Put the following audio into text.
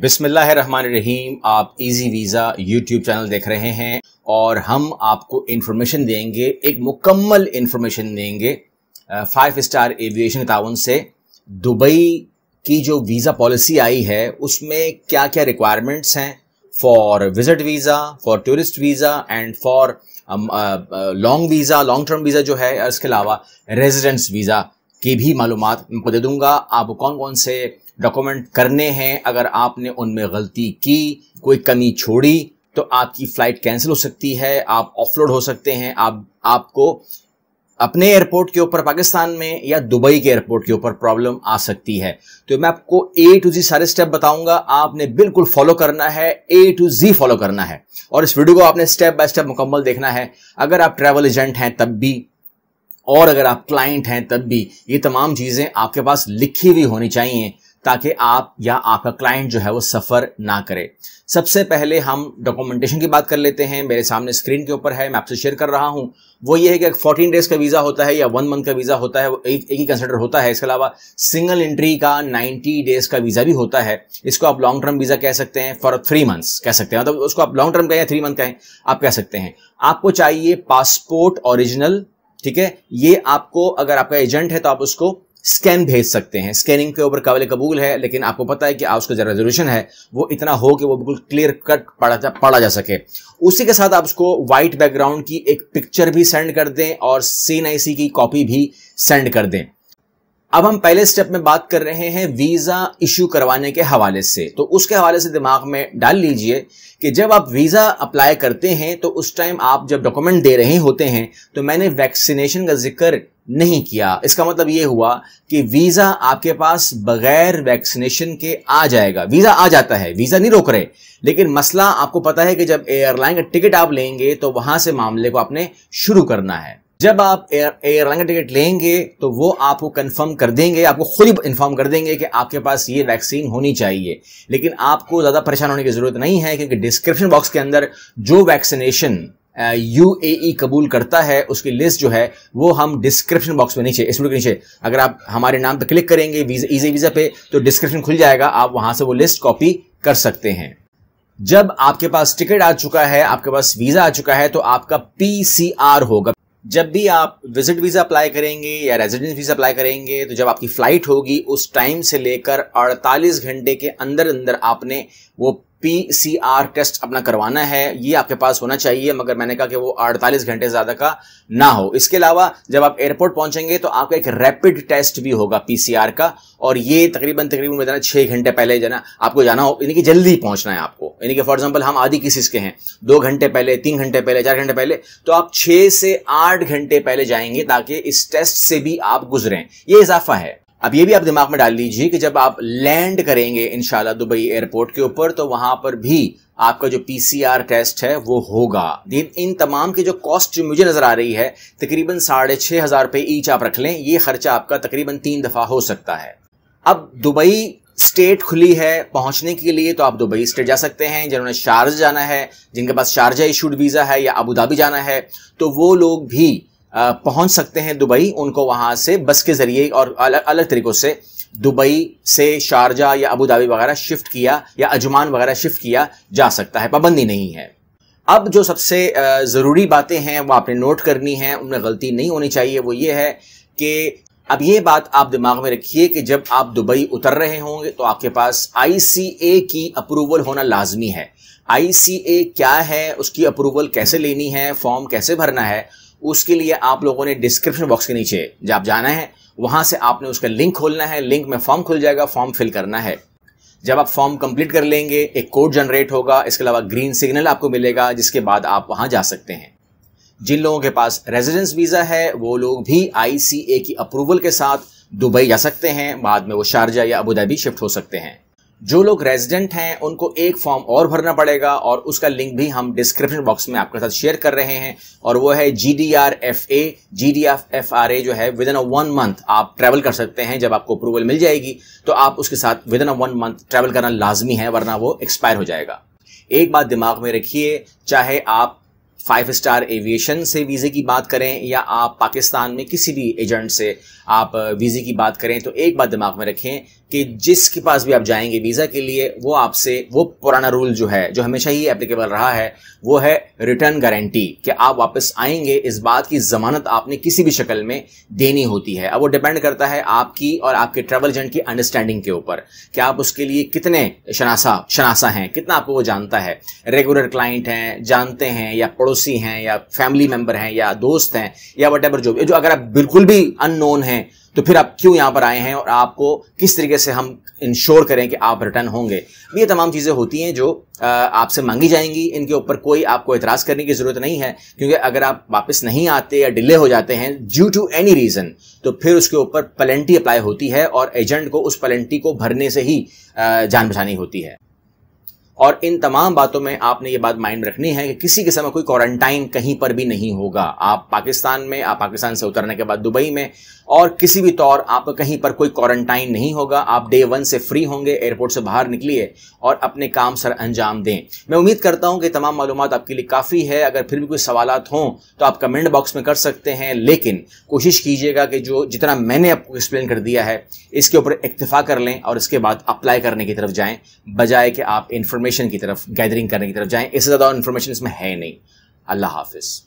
बिसमीम आप easy visa YouTube channel देख रहे हैं और हम आपको इन्फॉर्मेशन देंगे एक मुकम्मल इन्फॉर्मेशन देंगे फाइव स्टार एविएशन ताउन से दुबई की जो वीज़ा पॉलिसी आई है उसमें क्या क्या रिक्वायरमेंट्स हैं for visit visa for tourist visa and for long visa long term visa जो है इसके अलावा रेजिडेंस वीज़ा की भी मालूम आपको दे दूंगा आप कौन कौन से डॉक्यूमेंट करने हैं अगर आपने उनमें गलती की कोई कमी छोड़ी तो आपकी फ्लाइट कैंसिल हो सकती है आप ऑफलोड हो सकते हैं आप आपको अपने एयरपोर्ट के ऊपर पाकिस्तान में या दुबई के एयरपोर्ट के ऊपर प्रॉब्लम आ सकती है तो मैं आपको ए टू जी सारे स्टेप बताऊंगा आपने बिल्कुल फॉलो करना है ए टू जी फॉलो करना है और इस वीडियो को आपने स्टेप बाय स्टेप मुकम्मल देखना है अगर आप ट्रैवल एजेंट हैं तब भी और अगर आप क्लाइंट हैं तब भी ये तमाम चीज़ें आपके पास लिखी हुई होनी चाहिए ताकि आप या आपका क्लाइंट जो है वो सफ़र ना करे सबसे पहले हम डॉक्यूमेंटेशन की बात कर लेते हैं मेरे सामने स्क्रीन के ऊपर है मैं आपसे शेयर कर रहा हूं वो ये है कि फोर्टीन डेज का वीज़ा होता है या वन मंथ का वीज़ा होता है वो एक एक ही कंसिडर होता है इसके अलावा सिंगल एंट्री का नाइन्टी डेज का वीज़ा भी होता है इसको आप लॉन्ग टर्म वीज़ा कह सकते हैं फॉर थ्री मंथ्स कह सकते हैं मतलब तो उसको आप लॉन्ग टर्म कहें या थ्री मंथ कहें आप कह सकते हैं आपको चाहिए पासपोर्ट ओरिजिनल ठीक है ये आपको अगर आपका एजेंट है तो आप उसको स्कैन भेज सकते हैं स्कैनिंग के ऊपर काबिल कबूल है लेकिन आपको पता है कि आप उसका जो रेजोल्यूशन है वो इतना हो कि वो बिल्कुल क्लियर कट पढ़ा जा पढ़ा जा सके उसी के साथ आप उसको वाइट बैकग्राउंड की एक पिक्चर भी सेंड कर दें और सी की कॉपी भी सेंड कर दें अब हम पहले स्टेप में बात कर रहे हैं वीजा इश्यू करवाने के हवाले से तो उसके हवाले से दिमाग में डाल लीजिए कि जब आप वीजा अप्लाई करते हैं तो उस टाइम आप जब डॉक्यूमेंट दे रहे होते हैं तो मैंने वैक्सीनेशन का जिक्र नहीं किया इसका मतलब ये हुआ कि वीजा आपके पास बगैर वैक्सीनेशन के आ जाएगा वीजा आ जाता है वीजा नहीं रोक रहे लेकिन मसला आपको पता है कि जब एयरलाइन का टिकट आप लेंगे तो वहां से मामले को आपने शुरू करना है जब आप एयरलाइन का टिकट लेंगे तो वो आपको कंफर्म कर देंगे आपको खुद ही इन्फॉर्म कर देंगे कि आपके पास ये वैक्सीन होनी चाहिए लेकिन आपको ज़्यादा परेशान होने की ज़रूरत नहीं है क्योंकि डिस्क्रिप्शन बॉक्स के अंदर जो वैक्सीनेशन यू ए कबूल करता है उसकी लिस्ट जो है वो हम डिस्क्रिप्शन बॉक्स में नीचे इस वीडियो के नीचे अगर आप हमारे नाम पर क्लिक करेंगे वीजा ईजी वीज़ा पे तो डिस्क्रिप्शन खुल जाएगा आप वहां से वो लिस्ट कॉपी कर सकते हैं जब आपके पास टिकट आ चुका है आपके पास वीज़ा आ चुका है तो आपका पी होगा जब भी आप विजिट वीज़ा अप्लाई करेंगे या रेजिडेंस वीज़ा अप्लाई करेंगे तो जब आपकी फ़्लाइट होगी उस टाइम से लेकर 48 घंटे के अंदर अंदर आपने वो पी सी आर टेस्ट अपना करवाना है ये आपके पास होना चाहिए मगर मैंने कहा कि वो 48 घंटे ज़्यादा का ना हो इसके अलावा जब आप एयरपोर्ट पहुंचेंगे तो आपका एक रैपिड टेस्ट भी होगा पी सी आर का और ये तकरीबन तकरीबन में जाना छः घंटे पहले जाना आपको जाना हो यानी कि जल्दी पहुंचना है आपको यानी कि फॉर एग्जाम्पल हम आदि किसी के हैं दो घंटे पहले तीन घंटे पहले चार घंटे पहले तो आप छः से आठ घंटे पहले जाएंगे ताकि इस टेस्ट से भी आप गुजरें ये इजाफा है अब ये भी आप दिमाग में डाल लीजिए कि जब आप लैंड करेंगे इनशाला दुबई एयरपोर्ट के ऊपर तो वहां पर भी आपका जो पीसीआर टेस्ट है वो होगा इन तमाम की जो कॉस्ट जो मुझे नज़र आ रही है तकरीबन साढ़े छह हज़ार रुपये ईच आप रख लें ये खर्चा आपका तकरीबन तीन दफ़ा हो सकता है अब दुबई स्टेट खुली है पहुंचने के लिए तो आप दुबई स्टेट जा सकते हैं जिन्होंने शारजा जाना है जिनके पास शारजा इशूड वीज़ा है या अबूधाबी जाना है तो वो लोग भी पहुंच सकते हैं दुबई उनको वहां से बस के जरिए और अलग अलग तरीक़ों से दुबई से शारजा या अबू धाबी वगैरह शिफ्ट किया या अजमान वगैरह शिफ्ट किया जा सकता है पाबंदी नहीं है अब जो सबसे ज़रूरी बातें हैं वो आपने नोट करनी है उनमें गलती नहीं होनी चाहिए वो ये है कि अब ये बात आप दिमाग में रखिए कि जब आप दुबई उतर रहे होंगे तो आपके पास आईसीए की अप्रूवल होना लाजमी है आईसीए क्या है उसकी अप्रूवल कैसे लेनी है फॉर्म कैसे भरना है उसके लिए आप लोगों ने डिस्क्रिप्शन बॉक्स के नीचे जब आप जाना है वहां से आपने उसका लिंक खोलना है लिंक में फॉर्म खुल जाएगा फॉर्म फिल करना है जब आप फॉर्म कंप्लीट कर लेंगे एक कोड जनरेट होगा इसके अलावा ग्रीन सिग्नल आपको मिलेगा जिसके बाद आप वहां जा सकते हैं जिन लोगों के पास रेजिडेंस वीज़ा है वो लोग भी आई की अप्रूवल के साथ दुबई जा सकते हैं बाद में वो शारजा या अबूधाबी शिफ्ट हो सकते हैं जो लोग रेजिडेंट हैं उनको एक फॉर्म और भरना पड़ेगा और उसका लिंक भी हम डिस्क्रिप्शन बॉक्स में आपके साथ शेयर कर रहे हैं और वो है G D R F A G D F R A जो है within a one month आप ट्रैवल कर सकते हैं जब आपको अप्रूवल मिल जाएगी तो आप उसके साथ within a one month travel करना लाजमी है वरना वो एक्सपायर हो जाएगा एक बात दिमाग में रखिए चाहे आप फाइव स्टार एविएशन से वीज़े की बात करें या आप पाकिस्तान में किसी भी एजेंट से आप वीज़े uh, की बात करें तो एक बात दिमाग में रखें कि जिसके पास भी आप जाएंगे वीज़ा के लिए वो आपसे वो पुराना रूल जो है जो हमेशा ही एप्लीकेबल रहा है वो है रिटर्न गारंटी कि आप वापस आएंगे इस बात की ज़मानत आपने किसी भी शक्ल में देनी होती है अब वो डिपेंड करता है आपकी और आपके ट्रेवल एजेंट की अंडरस्टैंडिंग के ऊपर कि आप उसके लिए कितने शनासा शनासा हैं कितना आपको वो जानता है रेगुलर क्लाइंट हैं जानते हैं या पड़ोसी हैं या फैमिली मेम्बर हैं या दोस्त हैं या वट जो जो अगर आप बिल्कुल भी अननोन हैं तो फिर आप क्यों यहाँ पर आए हैं और आपको किस तरीके से हम इंश्योर करें कि आप रिटर्न होंगे ये तमाम चीज़ें होती हैं जो आपसे मांगी जाएंगी इनके ऊपर कोई आपको एतराज़ करने की ज़रूरत नहीं है क्योंकि अगर आप वापस नहीं आते या डिले हो जाते हैं ड्यू टू एनी रीज़न तो फिर उसके ऊपर पलेंटी अप्लाई होती है और एजेंट को उस पलेंटी को भरने से ही जान बचानी होती है और इन तमाम बातों में आपने ये बात माइंड रखनी है कि किसी किस्म का कोई क्वारंटाइन कहीं पर भी नहीं होगा आप पाकिस्तान में आप पाकिस्तान से उतरने के बाद दुबई में और किसी भी तौर आप कहीं पर कोई क्वारंटाइन नहीं होगा आप डे वन से फ्री होंगे एयरपोर्ट से बाहर निकलिए और अपने काम सर अंजाम दें मैं उम्मीद करता हूं कि तमाम मालूम आपके लिए काफ़ी है अगर फिर भी कोई सवाल हों तो आप कमेंट बॉक्स में कर सकते हैं लेकिन कोशिश कीजिएगा कि जो जितना मैंने आपको एक्सप्लेन कर दिया है इसके ऊपर इतफा कर लें और इसके बाद अप्लाई करने की तरफ जाए बजाय कि आप इन्फॉर्म इन्फॉर्मेशन की तरफ गैदरिंग करने की तरफ जाएं इससे ज़्यादा इन्फॉर्मेशन इसमें है नहीं अल्लाह हाफिज़